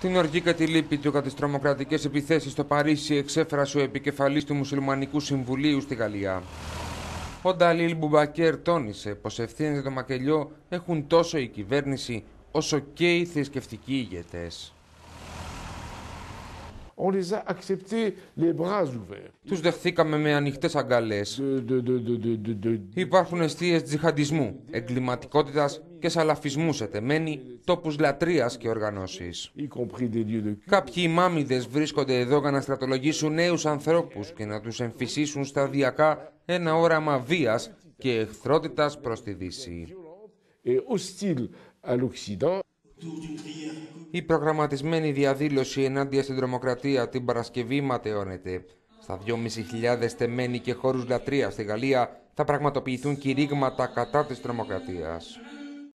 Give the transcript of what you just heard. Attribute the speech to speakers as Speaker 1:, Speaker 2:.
Speaker 1: Την οργή λύπη του κατά τι τρομοκρατικέ επιθέσεις στο Παρίσι εξέφρασε ο επικεφαλής του Μουσουλμανικού Συμβουλίου στη Γαλλία. Ο Νταλίλ Μπουμπακέρ τόνισε πως ευθύνες το μακελιό έχουν τόσο η κυβέρνηση όσο και οι θρησκευτικοί ηγετές on les Τους δεχθήκαμε με ανοιχτές αγκαλέ. Υπάρχουν αιστείες τζιχαντισμού, εγκληματικότητας και σαλαφισμού σε τεμένη, τόπους λατρείας και οργανώσεις. Κάποιοι μάμιδε βρίσκονται εδώ για να στρατολογήσουν νέους ανθρώπους και να τους εμφυσίσουν σταδιακά ένα όραμα βίας και εχθρότητας προς τη Δύση. Η προγραμματισμένη διαδήλωση ενάντια στην τρομοκρατία την Παρασκευή ματαιώνεται. Στα 2.500 στεμένοι και χώρους λατρείας στη Γαλλία θα πραγματοποιηθούν κηρύγματα κατά της τρομοκρατίας.